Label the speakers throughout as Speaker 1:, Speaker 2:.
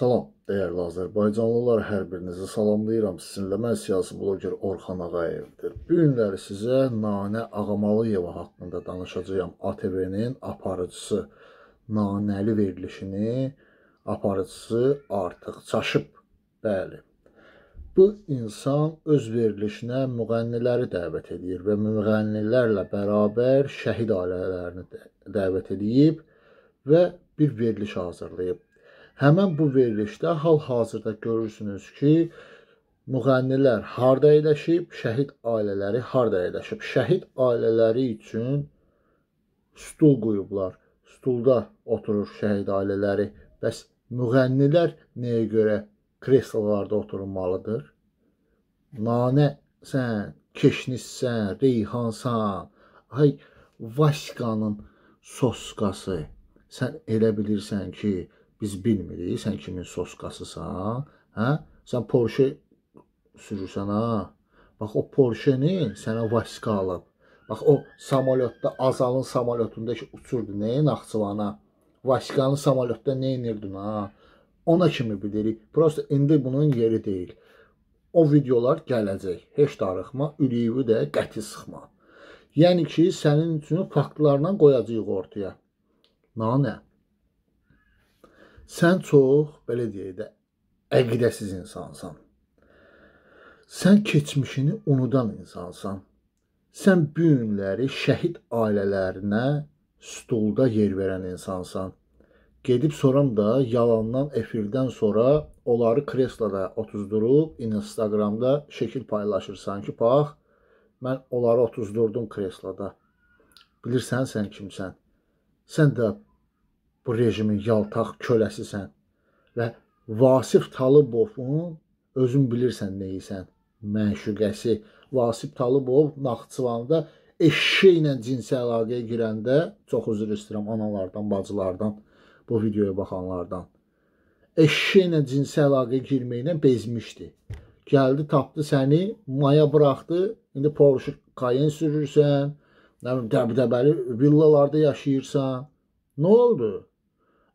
Speaker 1: Salam, dəyərli Azərbaycanlılar, hər birinizi salamlayıram. Sizinlə mən siyasi bloger Orxan Ağayevdir. Bu günləri sizə Nanə Ağamalıyeva haqqında danışacağam. ATV-nin aparıcısı Nanəli verilişini aparıcısı artıq çaşıb. Bəli. Bu insan öz verilişinə müğənniləri dəvət edir və müğənnilərlə bərabər şəhid ailələrini dəvət edib və bir veriliş hazırlayıb. Həmin bu verilişdə hal-hazırda görürsünüz ki, müğənnilər harda yerləşib, şəhid ailələri harda yerləşib. Şəhid ailələri üçün stul qoyublar. Stulda oturur şəhid ailələri. Bəs müğənnilər nəyə görə kreslolarda oturmalıdır? Nanə sən, keşnissən, reyhansan, ay Vaşkanın soskası. Sən elə bilirsən ki, Biz bilmirik, sən kimin soskasısan, hə? Sən Porsche sürürsən ha. Bax o Porsche-ni sənə Vaska alıb. Bax o samolyotda Azalın samolyotundakı uçurdu nəyə Naxçıvana. Vaskanı samolyotda nə edirdin ha? Ona kimi bilirik. Prosta indi bunun yeri deyil. O videolar gələcək. Heç darıxma, ürəyi də qəti sıxma. Yəni ki, sənin üçün faktlarla qoyacağıq ortaya. Nanə. Sən çox, belə deyək də, əqidəsiz insansan. Sən keçmişini unudan insansan. Sən bu günləri şəhid ailələrinə stulda yer verən insansan. Gedib soram da yalandan efirdən sonra onları kresloda otuzdurub Instagramda şəkil paylaşırsan ki, bax mən onları otuzdurdum kresloda. Bilirsən sən kimsən? Sən də bu rejimin yaltaq köləsisən və Vasif Talıbovun özün bilirsən neyisən məşuqəsi Vasif Talıbov Naxçıvanda eşşəklə cinsi əlaqəyə girəndə çox üzr istəyirəm analardan, bacılardan, bu videoya baxanlardan. Eşşəklə cinsi əlaqəyə girməklə bezmişdi. Gəldi, tapdı səni, maya buraxdı. İndi Porsche Cayenne sürürsən, nə bilim, dəbdəbəli villalarda yaşayırsan. Nə oldu?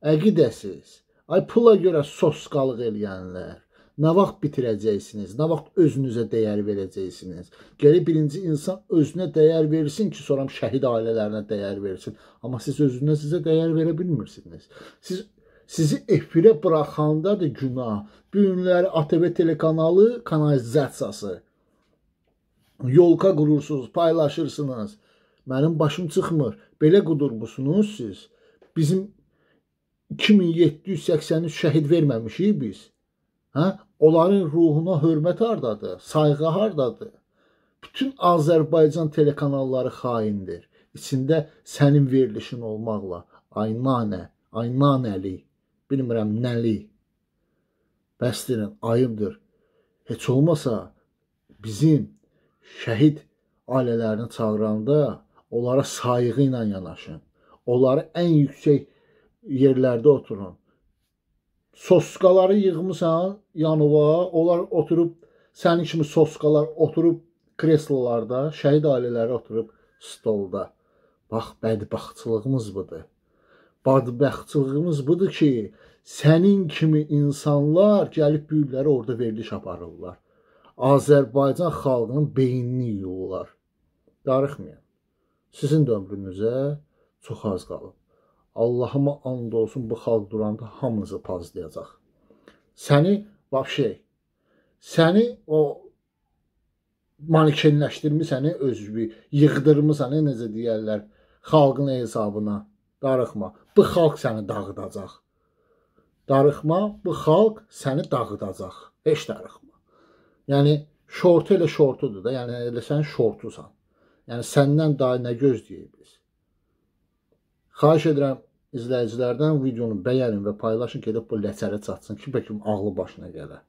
Speaker 1: Əqidəsiz. Ay pula görə sosqalıq eləyənlər. Nə vaxt bitirəcəksiniz? Nə vaxt özünüzə dəyər verəcəksiniz? Gəli birinci insan özünə dəyər versin ki, sonra şəhid ailələrinə dəyər versin. Amma siz özünə sizə dəyər verə bilmirsiniz. Siz sizi efirə buraxandadır günah. Bu günləri ATV telekanalı kanalizasiyası. Yolka qurursunuz, paylaşırsınız. Mənim başım çıxmır. Belə qudurmusunuz siz. Bizim 2783 şəhid verməmişik biz. Hə? Onların ruhuna hörmət hardadır? Sayğı hardadır? Bütün Azərbaycan telekanalları xaindir. İçində sənin verilişin olmaqla aynanə, aynanəli, bilmirəm nəli. Bəsdirin, ayıbdır. Heç olmasa bizim şəhid ailələrini çağıranda onlara sayğı ilə yanaşın. Onları ən yüksək yerlərdə oturun. Soskaları yığmısan yanova, onlar oturub sənin kimi soskalar oturub kreslolarda, şəhid ailələri oturub stolda. Bax, bədbəxtçılığımız budur. Bədbəxtçılığımız budur ki, sənin kimi insanlar gəlib büyükləri orada veriliş aparırlar. Azərbaycan xalqının beynini yuyurlar. Darıxmayın. Sizin də ömrünüzə çox az qalıb. Allahıma and olsun bu xalq duranda hamınızı pazlayacaq. Səni vəbşey, səni o manikenləşdirmisəni özü yığdırmısan, necə deyirlər, xalqın hesabına. Darıxma. Bu xalq səni dağıdacaq. Darıxma, bu xalq səni dağıdacaq. Heç darıxma. Yəni şortu elə şortudur da, yəni elə sən şortusan. Yəni səndən daha nə gözləyib biz? Xahiş edirəm izləyicilərdən videonu bəyənin və paylaşın ki, edib bu ləçərə çatsın ki, bəlkə ağlı başına gələ.